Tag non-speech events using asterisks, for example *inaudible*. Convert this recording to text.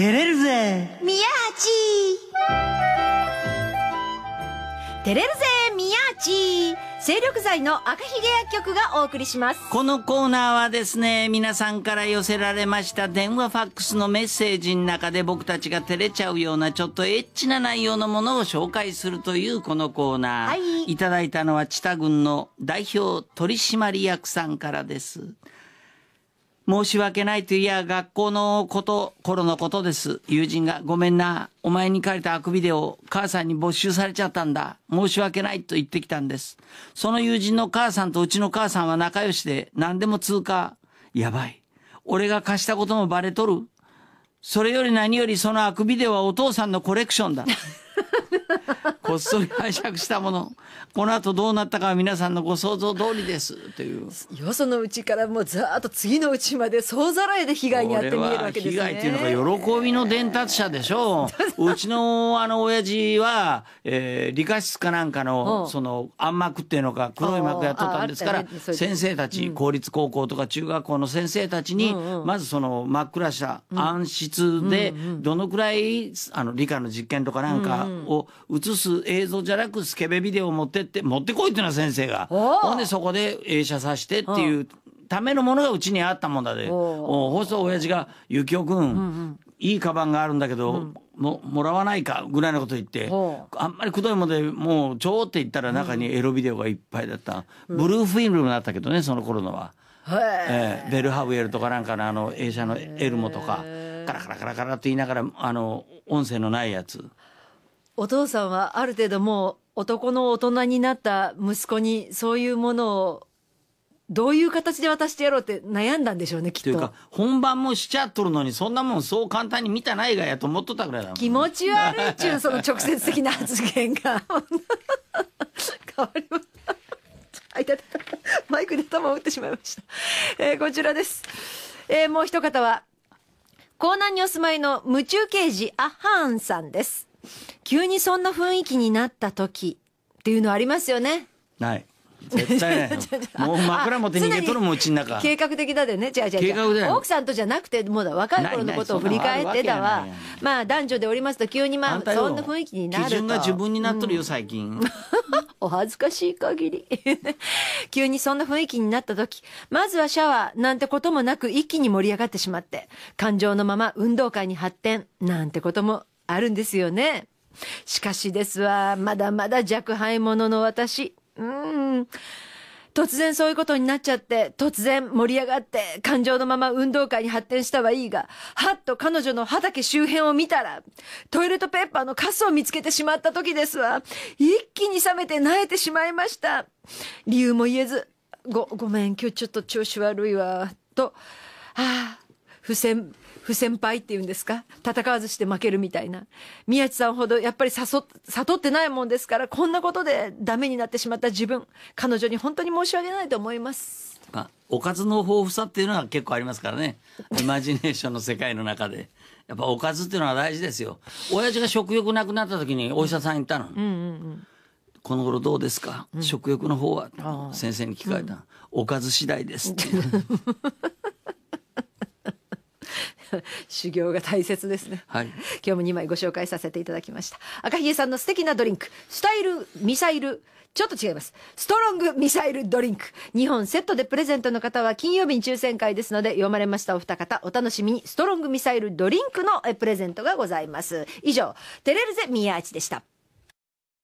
照れるぜ宮八照れるぜ宮八精力剤の赤ひげ薬局がお送りしますこのコーナーはですね皆さんから寄せられました電話ファックスのメッセージの中で僕たちが照れちゃうようなちょっとエッチな内容のものを紹介するというこのコーナー、はい、いただいたのは知多軍の代表取締役さんからです申し訳ないといや、学校のこと、頃のことです。友人が、ごめんな、お前に借りたアクビデオ、母さんに没収されちゃったんだ。申し訳ないと言ってきたんです。その友人の母さんとうちの母さんは仲良しで、何でも通過。やばい。俺が貸したこともバレとる。それより何よりそのアクビデオはお父さんのコレクションだ。*laughs* こっそり拝借したものこの後どうなったかは皆さんのご想像通りですというよそのうちからもうざっと次のうちまで総ざらいで被害に遭って見えるわけですね被害っていうのが喜びの伝達者でしょう *laughs* うちのあの親父は、えー、理科室かなんかのその暗幕っていうのか黒い幕やっとったんですから、ね、先生たち、うん、公立高校とか中学校の先生たちに、うんうん、まずその真っ暗した暗室でどのくらいあの理科の実験とかなんかを、うんうん映す映像じゃなくスケベビデオを持ってって持ってこいっていうのは先生がほんでそこで映写させてっていうためのものがうちにあったもんだで放送親父が「ゆきお君。んいいカバンがあるんだけど、うん、ももらわないかぐらいのこと言ってあんまりくどいもんでもうちょって言ったら中にエロビデオがいっぱいだった、うん、ブルーフィルムだったけどねその頃のは、えー、ベルハブエルとかなんかのあの映写のエルモとかカラカラカラカラって言いながらあの音声のないやつ。お父さんはある程度もう男の大人になった息子にそういうものをどういう形で渡してやろうって悩んだんでしょうね、きっと。というか、本番もしちゃっとるのに、そんなもんそう簡単に見たないがやと思っとったぐらいだもん、気持ち悪いっちゅう、その直接的な発言が。変わります。あ、たいた。マイクで頭を打ってしまいました。えー、こちらです。えー、もう一方は、江南にお住まいの夢中刑事、アハーンさんです。急にそんな雰囲気になった時っていうのありますよね。ない絶対ない *laughs* もう枕持って逃げとるもうちの中計画的だでね違う違う計画奥さんとじゃなくてもうだ若い頃のことを振り返ってたわまあ男女でおりますと急にまあそんな雰囲気になると基準が自分になっとるよ、うん、最 *laughs* 近お恥ずかしい限り *laughs* 急にそんな雰囲気になった時まずはシャワーなんてこともなく一気に盛り上がってしまって感情のまま運動会に発展なんてこともあるんですよね。しかしですわ、まだまだ若輩者の私。うーん。突然そういうことになっちゃって、突然盛り上がって、感情のまま運動会に発展したはいいが、はっと彼女の畑周辺を見たら、トイレットペーパーのカスを見つけてしまった時ですわ。一気に冷めて泣いてしまいました。理由も言えず、ご、ごめん、今日ちょっと調子悪いわ、と、ああ、付箋、不先輩っていうんですか戦わずして負けるみたいな。宮地さんほどやっぱり悟ってないもんですから、こんなことでダメになってしまった自分、彼女に本当に申し訳ないと思います。おかずの豊富さっていうのは結構ありますからね。イマジネーションの世界の中で。やっぱおかずっていうのは大事ですよ。親父が食欲なくなった時にお医者さん行ったの。うんうんうんこの頃どうですか、うん、食欲の方は先生に聞かれた、うん、おかず次第ですって。*laughs* *laughs* 修行が大切ですね、はい、今日も2枚ご紹介させていただきました赤ひげさんの素敵なドリンクスタイルミサイルちょっと違います。ストロングミサイルドリンク。2本セットでプレゼントの方は金曜日に抽選会ですので、読まれましたお二方、お楽しみに、ストロングミサイルドリンクのプレゼントがございます。以上、テレルゼ宮内でした。